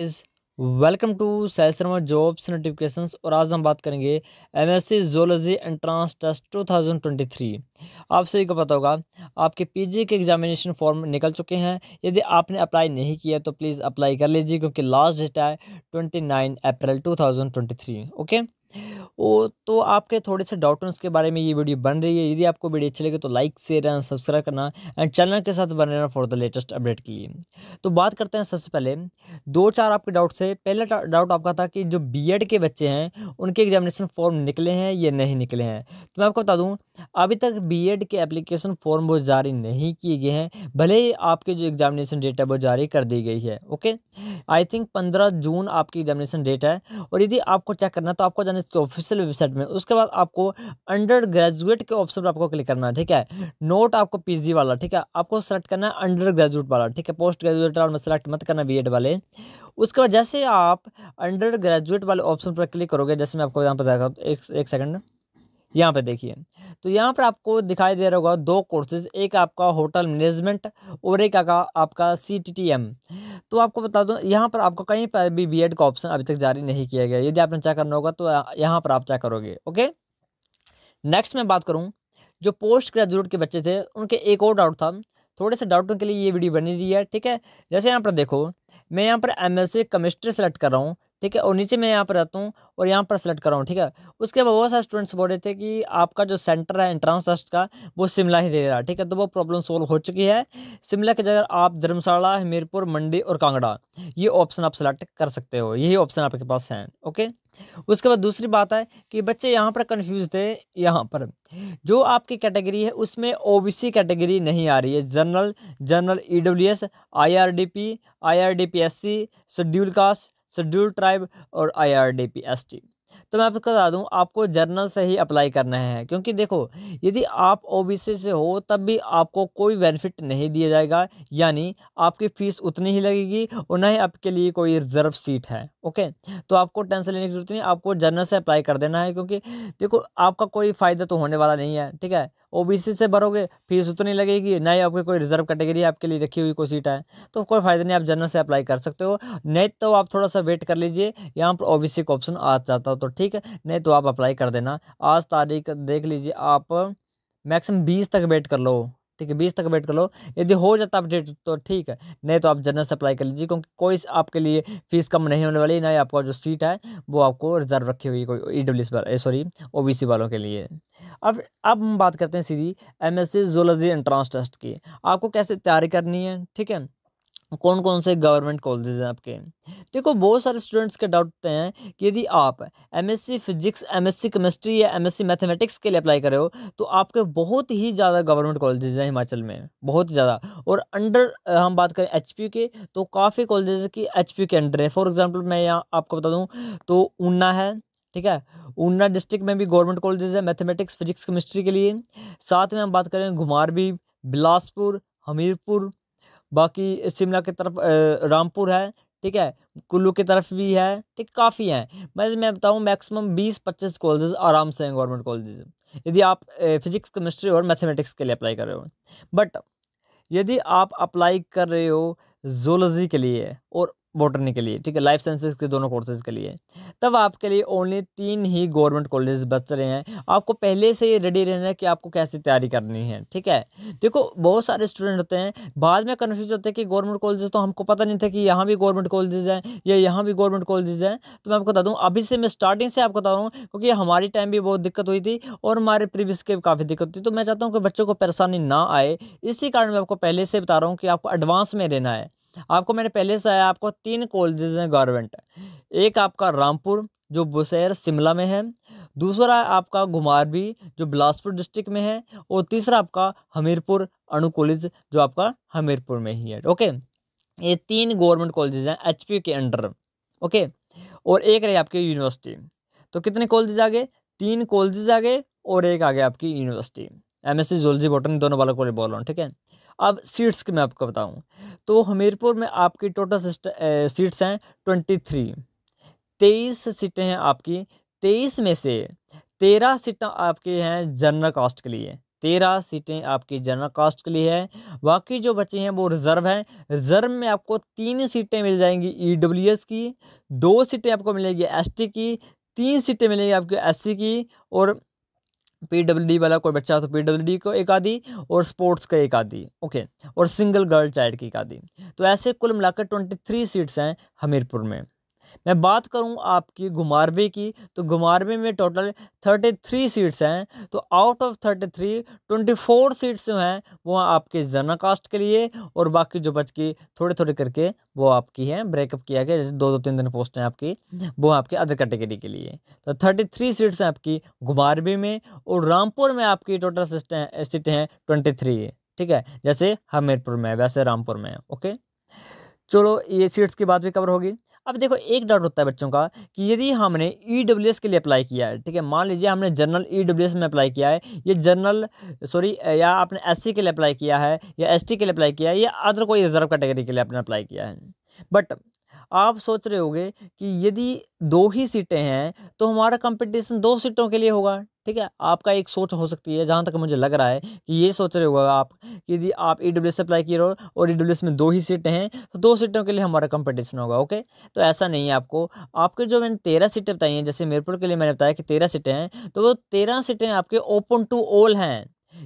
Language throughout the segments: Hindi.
वेलकम टू सैलसरमा जॉब्स नोटिफिकेशंस और आज हम बात करेंगे एमएससी जोलॉजी एंट्रांस टेस्ट 2023 आप सभी को पता होगा आपके पीजी के एग्जामिनेशन फॉर्म निकल चुके हैं यदि आपने अप्लाई नहीं किया तो प्लीज़ अप्लाई कर लीजिए क्योंकि लास्ट डेट है 29 अप्रैल 2023 ओके okay? वो तो आपके थोड़े से डाउट हैं उसके बारे में ये वीडियो बन रही है यदि आपको वीडियो अच्छी लगे तो लाइक शेयर एंड सब्सक्राइब करना एंड चैनल के साथ बने रहना फॉर द लेटेस्ट अपडेट के लिए तो बात करते हैं सबसे पहले दो चार आपके डाउट से पहला डाउट आपका था कि जो बी के बच्चे हैं उनके एग्जामिनेशन फॉर्म निकले हैं या नहीं निकले हैं तो मैं आपको बता दूँ अभी तक बी के एप्लीकेशन फॉर्म वो जारी नहीं किए गए हैं भले ही आपके जो एग्जामिनेशन डेट है वो जारी कर दी गई है ओके आई थिंक पंद्रह जून आपकी एग्जामिनेशन डेट है और यदि आपको चेक करना तो आपको जाना पाकिस्तान इसके ऑफिशियल वेबसाइट में उसके बाद आपको अंडर ग्रेजुएट के ऑप्शन पर आपको क्लिक करना है ठीक है नोट आपको पीजी वाला ठीक है आपको सेलेक्ट करना है अंडर ग्रेजुएट वाला ठीक है पोस्ट ग्रेजुएट वाला सेलेक्ट मत करना बी वाले उसके बाद जैसे आप अंडर ग्रेजुएट वाले ऑप्शन पर क्लिक करोगे जैसे मैं आपको यहाँ पर एक, एक सेकंड यहाँ पे देखिए तो यहाँ पर आपको दिखाई दे रहा होगा दो कोर्सेज एक आपका होटल मैनेजमेंट और एक आगा आपका सी टी टी एम तो आपको बता दूँ यहाँ पर आपको कहीं पर भी बी एड का ऑप्शन अभी तक जारी नहीं किया गया यदि आपने चेक करना होगा तो यहाँ पर आप चेक करोगे ओके नेक्स्ट मैं बात करूँ जो पोस्ट ग्रेजुएट के बच्चे थे उनके एक और डाउट था थोड़े से डाउटों के लिए ये वीडियो बनी रही है ठीक है जैसे यहाँ पर देखो मैं यहाँ पर एम एस कमिस्ट्री सेलेक्ट कर रहा हूँ ठीक है और नीचे मैं यहाँ पर रहता हूँ और यहाँ पर सेलेक्ट कर रहा हूँ ठीक है उसके बाद बहुत सारे स्टूडेंट्स बोल रहे थे कि आपका जो सेंटर है एंट्रांस टेस्ट का वो शिमला ही दे रहा है ठीक है तो वो प्रॉब्लम सोल्व हो चुकी है शिमला की जगह आप धर्मशाला हमीरपुर मंडी और कांगड़ा ये ऑप्शन आप सेलेक्ट कर सकते हो यही ऑप्शन आपके पास हैं ओके उसके बाद दूसरी बात है कि बच्चे यहाँ पर कन्फ्यूज थे यहाँ पर जो आपकी कैटेगरी है उसमें ओ कैटेगरी नहीं आ रही है general general E W S I I R R D D P P S C schedule caste scheduled tribe or IRDPST. तो मैं आपको बता दूं आपको जर्नल से ही अप्लाई करना है क्योंकि देखो यदि आप ओबीसी से हो तब भी आपको कोई बेनिफिट नहीं दिया जाएगा यानी आपकी फ़ीस उतनी ही लगेगी और ना ही आपके लिए कोई रिजर्व सीट है ओके तो आपको टेंशन लेने की जरूरत नहीं आपको जर्नल से अप्लाई कर देना है क्योंकि देखो आपका कोई फ़ायदा तो होने वाला नहीं है ठीक है ओ से भरोगे फीस उतनी लगेगी ना ही आपकी कोई रिजर्व कैटेगरी आपके लिए रखी हुई कोई सीट है तो कोई फ़ायदा नहीं आप जनरल से अप्लाई कर सकते हो नहीं तो आप थोड़ा सा वेट कर लीजिए यहाँ पर ओ का ऑप्शन आ जाता हो तो ठीक है नहीं तो आप अप्लाई कर देना आज तारीख देख लीजिए आप मैक्सिमम बीस तक वेट कर लो ठीक है बीस तक वेट कर लो यदि हो जाता अपडेट तो ठीक है नहीं तो आप जनरल से अप्लाई कर लीजिए क्योंकि कोई आपके लिए फीस कम नहीं होने वाली ना ही आपका जो सीट है वो आपको रिजर्व रखी हुई कोई E W sorry O B C वालों के लिए अब अब हम बात करते हैं सीधी M S C zoology entrance test की आपको कैसे तैयारी करनी है ठीक है कौन कौन से गवर्नमेंट कॉलेजेस हैं आपके देखो बहुत सारे स्टूडेंट्स के डाउट होते हैं कि यदि आप एमएससी फिजिक्स एमएससी केमिस्ट्री या एमएससी मैथमेटिक्स के लिए अप्लाई कर रहे हो तो आपके बहुत ही ज़्यादा गवर्नमेंट कॉलेजेस हैं हिमाचल में बहुत ज़्यादा और अंडर हम बात करें एच के तो काफ़ी कॉलेजेस की एच के अंडर है फॉर एग्जाम्पल मैं यहाँ आपको बता दूँ तो ऊना है ठीक है ऊना डिस्ट्रिक्ट में भी गवर्नमेंट कॉलेजेस है मैथमेटिक्स फिजिक्स केमिस्ट्री के लिए साथ में हम बात करें घुमार भी बिलासपुर हमीरपुर बाकी शिमला की तरफ रामपुर है ठीक है कुल्लू की तरफ भी है ठीक काफ़ी हैं मैं मैं बताऊँ मैक्सिमम बीस पच्चीस कॉलेजेस आराम से हैं गवर्नमेंट कॉलेजेस यदि आप फिजिक्स केमिस्ट्री और मैथमेटिक्स के लिए अप्लाई कर रहे हो बट यदि आप अप्लाई कर रहे हो जोलॉजी के लिए और बॉटनी के लिए ठीक है लाइफ साइंसेज के दोनों कोर्सेज के लिए तब आपके लिए ओनली तीन ही गवर्नमेंट कॉलेज बच रहे हैं आपको पहले से ही रेडी रहना है कि आपको कैसे तैयारी करनी है ठीक है देखो बहुत सारे स्टूडेंट होते हैं बाद में कन्फ्यूज होते हैं कि गवर्नमेंट कॉलेज तो हमको पता नहीं था कि यहाँ भी गवर्नमेंट कॉलेजेज हैं या यहाँ भी गवर्नमेंट कॉलेजेज हैं तो मैं आपको बता दूँ अभी से मैं स्टार्टिंग से आपको बता रहा हूँ क्योंकि हमारी टाइम भी बहुत दिक्कत हुई थी और हमारे प्रीवियस के काफ़ी दिक्कत थी तो मैं चाहता हूँ कि बच्चों को परेशानी ना आए इसी कारण मैं आपको पहले से बता रहा हूँ कि आपको एडवांस में रहना है आपको मैंने पहले से आपको तीन कॉलेजेस हैं गवर्नमेंट एक आपका रामपुर जो बुशहर शिमला में है दूसरा आपका घुमारवी जो बिलासपुर डिस्ट्रिक्ट में है और तीसरा आपका हमीरपुर अणु कॉलेज जो आपका हमीरपुर में ही है ओके ये तीन गवर्नमेंट कॉलेजेस हैं एच के अंडर ओके और एक रही आपकी यूनिवर्सिटी तो कितने कॉलेजेस आ गए तीन कॉलेजेस आ गए और एक आ गया आपकी university M S C zoology botany दोनों वाला कॉलेज बोल रहा हूँ ठीक है अब सीट्स की मैं आपको बताऊं तो हमीरपुर में आपकी टोटल सीट्स हैं ट्वेंटी थ्री तेईस सीटें हैं आपकी तेईस में से तेरह सीटें आपके हैं जनरल कास्ट के लिए तेरह सीटें आपकी जनरल कास्ट के लिए है बाकी जो बचे हैं वो रिज़र्व हैं रिज़र्व में आपको तीन सीटें मिल जाएंगी ई e की दो सीटें आपको मिलेगी एस की तीन सीटें मिलेंगी आपकी एस की और पी डब्ल्यू डी वाला कोई बच्चा तो पी डब्ल्यू डी को एक आधी और स्पोर्ट्स का एक आधी ओके और सिंगल गर्ल चाइल्ड की एक आधी तो ऐसे कुल मिलाकर ट्वेंटी थ्री सीट्स हैं हमीरपुर में मैं बात करूं आपकी घुमारवे की तो घुमारवे में टोटल थर्टी थ्री सीट्स हैं तो out of thirty three twenty four seats जो हैं वो आपके जनरल कास्ट के लिए और बाकी जो बच की थोड़े थोड़े करके वो आपकी हैं ब्रेकअप किया गया जैसे दो दो तीन दिन पोस्ट हैं आपकी हम्म। वो आपके अदर कैटेगरी के लिए तो थर्टी थ्री सीट्स हैं आपकी घुमारवे में और रामपुर में आपकी टोटल सीटें हैं ट्वेंटी थ्री ठीक है जैसे हमीरपुर में वैसे रामपुर में ओके चलो ये सीट्स की बात भी कवर होगी अब देखो एक डाउट होता है बच्चों का कि यदि हमने ई e के लिए अप्लाई किया है ठीक है मान लीजिए हमने जनरल ई e में अप्लाई किया है ये जनरल सॉरी या आपने एस के लिए अप्लाई किया है या एस के लिए अप्लाई किया है या अदर कोई रिजर्व कैटेगरी के लिए आपने अप्लाई किया है बट आप सोच रहे होगे कि यदि दो ही सीटें हैं तो हमारा कंपटीशन दो सीटों के लिए होगा ठीक है आपका एक सोच हो सकती है जहाँ तक मुझे लग रहा है कि ये सोच रहे होगा आप कि यदि आप ई डब्ल्यू एस अप्लाई किए हो और ई डब्ल्यू एस में दो ही सीटें हैं तो दो सीटों के लिए हमारा कंपटीशन होगा ओके तो ऐसा नहीं है आपको आपके जो मैंने तेरह सीटें बताई हैं जैसे मीरपुर के लिए मैंने बताया कि तेरह सीटें हैं तो वो तेरह सीटें आपके ओपन टू ऑल हैं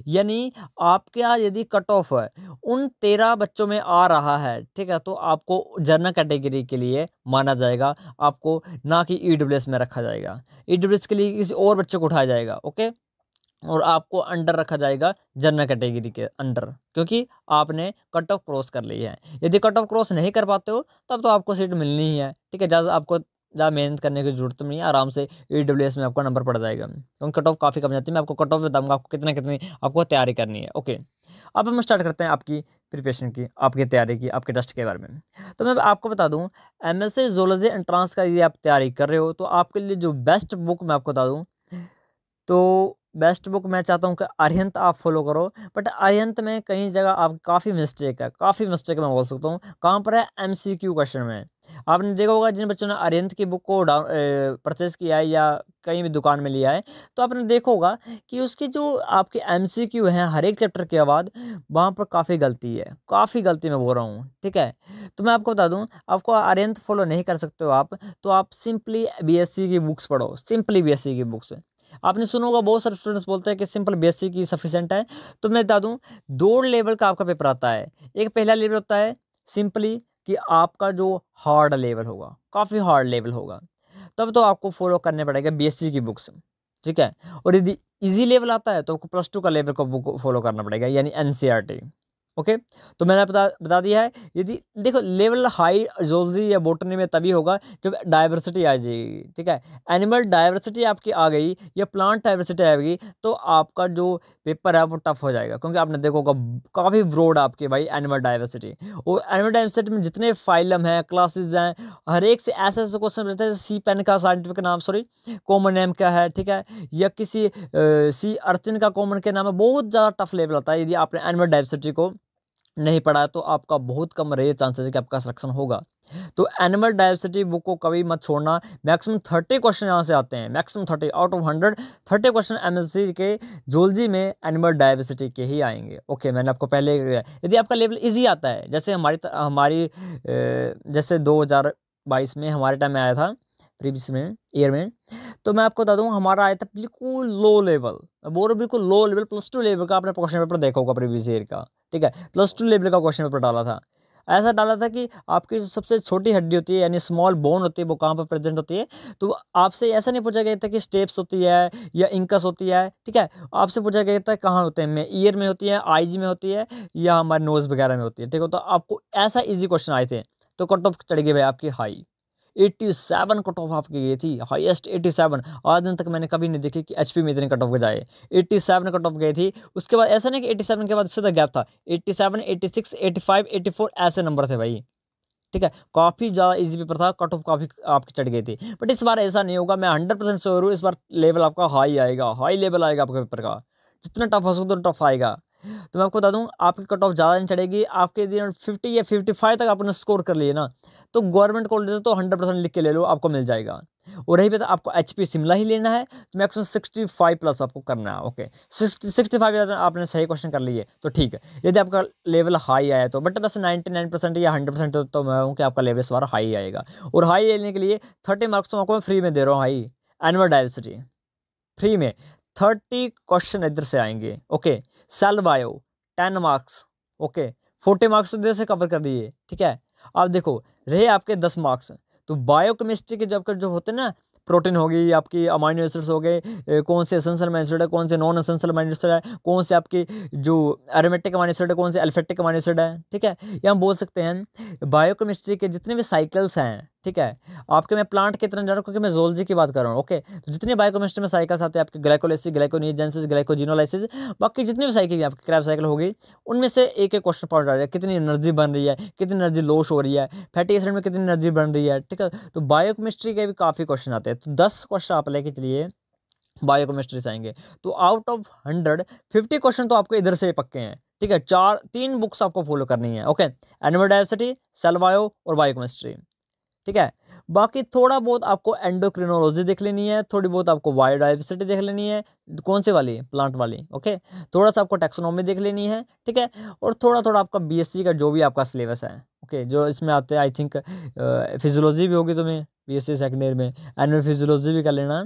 यानी आपके यहाँ यदि कट ऑफ है उन तेरह बच्चों में आ रहा है ठीक है तो आपको जर्नल कैटेगरी के लिए माना जाएगा आपको ना कि ई e में रखा जाएगा ई e के लिए किसी और बच्चे को उठाया जाएगा ओके और आपको अंडर रखा जाएगा जनरल कैटेगरी के अंडर क्योंकि आपने कट ऑफ क्रॉस कर ली है यदि कट ऑफ क्रॉस नहीं कर पाते हो तब तो आपको सीट मिलनी ही है ठीक है जहाँ आपको ज़्यादा मेहनत करने की जरूरत नहीं है आराम से ई एस में आपका नंबर पड़ जाएगा तो कट ऑफ काफ़ी कम जाती है मैं आपको कट ऑफ बताऊँगा आपको कितना कितनी आपको तैयारी करनी है ओके अब हम स्टार्ट करते हैं आपकी प्रिपरेशन की आपकी तैयारी की आपके टेस्ट के बारे में तो मैं आपको बता दूं एम एस जोलॉजी एंट्रांस का यदि आप तैयारी कर रहे हो तो आपके लिए जो बेस्ट बुक मैं आपको बता दूँ तो बेस्ट बुक मैं चाहता हूँ कि अरिहंत आप फॉलो करो बट अरियंत में कई जगह आप काफ़ी मिस्टेक है काफ़ी मिस्टेक मैं बोल सकता हूँ कहाँ पर है एम सी क्यू क्वेश्चन में आपने देखा होगा जिन बच्चों ने अरिंत की बुक को डाउन परचेज़ किया है या कहीं भी दुकान में लिया है तो आपने देखा होगा कि उसकी जो आपके एम सी क्यू हैं हर एक चैप्टर के बाद वहाँ पर काफ़ी गलती है काफ़ी गलती मैं बोल रहा हूँ ठीक है तो मैं आपको बता दूँ आपको अरिंत फॉलो नहीं कर सकते हो आप तो आप सिंपली बी एस सी की बुक्स पढ़ो सिंपली बी एस सी की बुक्स आपने सुना होगा बहुत सारे स्टूडेंट्स बोलते हैं कि सिंपल सी की सफिशेंट है तो मैं बता दूँ दो लेवल का आपका पेपर आता है एक पहला लेवल होता है सिंपली कि आपका जो हार्ड लेवल होगा काफ़ी हार्ड लेवल होगा तब तो आपको फॉलो करने पड़ेगा बी की बुक्स ठीक है और यदि इजी लेवल आता है तो आपको प्लस टू का लेवल का बुक फॉलो करना पड़ेगा यानी एन ओके तो मैंने बता बता दिया है यदि देखो लेवल हाई जोलॉजी या बोटनी में तभी होगा जब डाइवर्सिटी आ जाएगी ठीक है एनिमल डाइवर्सिटी आपकी आ गई या प्लांट डाइवर्सिटी आएगी तो आपका जो पेपर है वो टफ हो जाएगा क्योंकि आपने देखो काफ़ी ब्रॉड आपके भाई एनिमल डाइवर्सिटी और एनिमल डाइवर्सिटी में जितने फाइलम हैं क्लासेज हैं हर एक से ऐसे ऐसे क्वेश्चन रहते हैं सी पेन का साइंटिफिक नाम सॉरी कॉमन नेम क्या है ठीक है या किसी सी अर्चिन का कॉमन के नाम है बहुत ज़्यादा टफ लेवल होता है यदि आपने एनिमल डाइवर्सिटी को नहीं पढ़ा तो आपका बहुत कम रहे चांसेस है कि आपका सिलेक्शन होगा तो एनिमल डाइवर्सिटी बुक को कभी मत छोड़ना मैक्सिमम थर्टी क्वेश्चन यहाँ से आते हैं maximum thirty out of hundred thirty question M के जोलजी में एनिमल डाइवर्सिटी के ही आएंगे ओके मैंने आपको पहले यदि आपका लेवल ईजी आता है जैसे हमारी हमारी जैसे दो में हमारे टाइम में आया था प्रीवियस में ईयर में तो मैं आपको बता दूँ हमारा आया था बिल्कुल लो लेवल बोलो बिल्कुल low level plus two level का आपने क्वेश्चन पेपर देखा होगा प्रीवियस ईयर का ठीक है प्लस टू लेवल का क्वेश्चन पेपर डाला था ऐसा डाला था कि आपकी जो सबसे छोटी हड्डी होती है यानी स्मॉल बोन होती है वो कहाँ पर प्रेजेंट होती है तो आपसे ऐसा नहीं पूछा गया था कि स्टेप्स होती है या इंकस होती है ठीक है आपसे पूछा गया था कहाँ होते हैं ईयर में होती है आईजी में होती है या हमारे नोज़ वगैरह में होती है ठीक है तो आपको ऐसा ईजी क्वेश्चन आए थे तो कट ऑफ चढ़ गए भाई आपकी हाई 87 कट ऑफ आपकी गई थी हाईएस्ट 87 आज दिन तक मैंने कभी नहीं देखी कि एचपी में इतने कट ऑफ जाए 87 कट ऑफ गई थी उसके बाद ऐसा नहीं कि 87 के बाद सीधा गैप था 87 86 85 फोर ऐसे नंबर थे भाई ठीक है काफ़ी ज़्यादा इजी पेपर था कट ऑफ काफ़ी आपकी चढ़ गई थी बट इस बार ऐसा नहीं होगा मैं हंड्रेड परसेंट श्योर हूँ इस बार लेवल आपका हाई आएगा हाई लेवल आएगा आपके पेपर का जितना टफ हो सकता है टफ आएगा तो मैं आपको बता दूँ आपकी कट ऑफ ज़्यादा नहीं चढ़ेगी आपके यदि फिफ्टी या फिफ्टी फाइव तक आपने स्कोर कर लिए ना तो गवर्नमेंट कॉलेज तो हंड्रेड परसेंट लिख के ले लो आपको मिल जाएगा और रही बात आपको एच पी शिमला ही लेना है तो मैक्सिमम सिक्सटी फाइव प्लस आपको करना है ओके सिक्सटी फाइव आपने सही क्वेश्चन कर लिए तो ठीक है यदि आपका लेवल हाई आया तो बट वैसे नाइन्टी नाइन परसेंट या हंड्रेड परसेंट तो मैं हूँ कि आपका लेवल इस बार हाई आएगा और हाई लेने के लिए थर्टी मार्क्स तो आपको मैं फ्री में दे रहा हूँ हाई एनुअल डाइवर्सिटी फ्री में थर्टी क्वेश्चन इधर से आएंगे okay okay. Cell bio ten marks okay forty marks तो देर से कवर कर दिए ठीक है अब देखो रहे आपके दस मार्क्स तो बायो केमिस्ट्री के जब जो होते हैं ना प्रोटीन होगी आपकी अमाइनो एसिड्स हो गए कौन से असेंशियल माइनसड है कौन से नॉन असेंशियल माइनसड है कौन से आपकी जो एरोमेटिक माइनसड है कौन से एल्फेटिक माइनसड है ठीक है या हम बोल सकते हैं बायो केमिस्ट्री के जितने भी साइकिल्स हैं ठीक है आपके मैं प्लांट के तरह जानो क्योंकि मैं जोलजी की बात कर रहा हूँ ओके तो जितने बायोकेमिस्ट्री में साइकिल्स आते हैं आपके ग्लाइकोलिसिस ग्लाइकोनिजेंसिस ग्लाइकोजिनोलाइसिस बाकी जितनी भी साइकिल आपकी क्रैप साइकिल होगी उनमें से एक एक क्वेश्चन पॉइंट आ रहा है कितनी एनर्जी बन रही है कितनी एनर्जी लॉस हो रही है फैटी एसिड में कितनी एनर्जी बन रही है ठीक है तो बायोकेमिस्ट्री के भी काफ़ी क्वेश्चन आते हैं तो दस क्वेश्चन आप लेके चलिए बायोकेमिस्ट्री से आएंगे तो out of hundred fifty question तो आपको इधर से पक्के हैं ठीक है चार तीन बुक्स आपको फॉलो करनी है okay animal diversity cell bio और बायोकेमिस्ट्री ठीक है बाकी थोड़ा बहुत आपको एंडोक्रिनोलॉजी देख लेनी है थोड़ी बहुत आपको बायोडाइवर्सिटी देख लेनी है कौन सी वाली प्लांट वाली ओके थोड़ा सा आपको टेक्सोनॉमी देख लेनी है ठीक है और थोड़ा थोड़ा आपका बीएससी का जो भी आपका सिलेबस है ओके जो इसमें आते हैं आई थिंक फिजियोलॉजी भी होगी तुम्हें बी एस सेकेंड ईयर में एनिमल फिजियोलॉजी भी कर लेना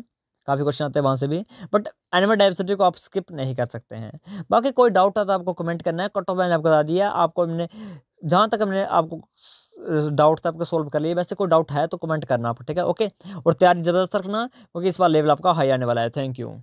काफ़ी क्वेश्चन आते हैं वहाँ से भी बट एनिमल डाइवर्सिटी को आप स्किप नहीं कर सकते हैं बाकी कोई डाउट है तो आपको कमेंट करना है कट ऑफ मैंने आपको बता दिया आपको हमने जहाँ तक हमने आपको डाउट था तो आपका सोल्व कर लिए वैसे कोई डाउट है तो कमेंट करना आप ठीक है ओके और तैयारी ज़बरदस्त रखना क्योंकि इस बार लेवल आपका हाई आने वाला है थैंक यू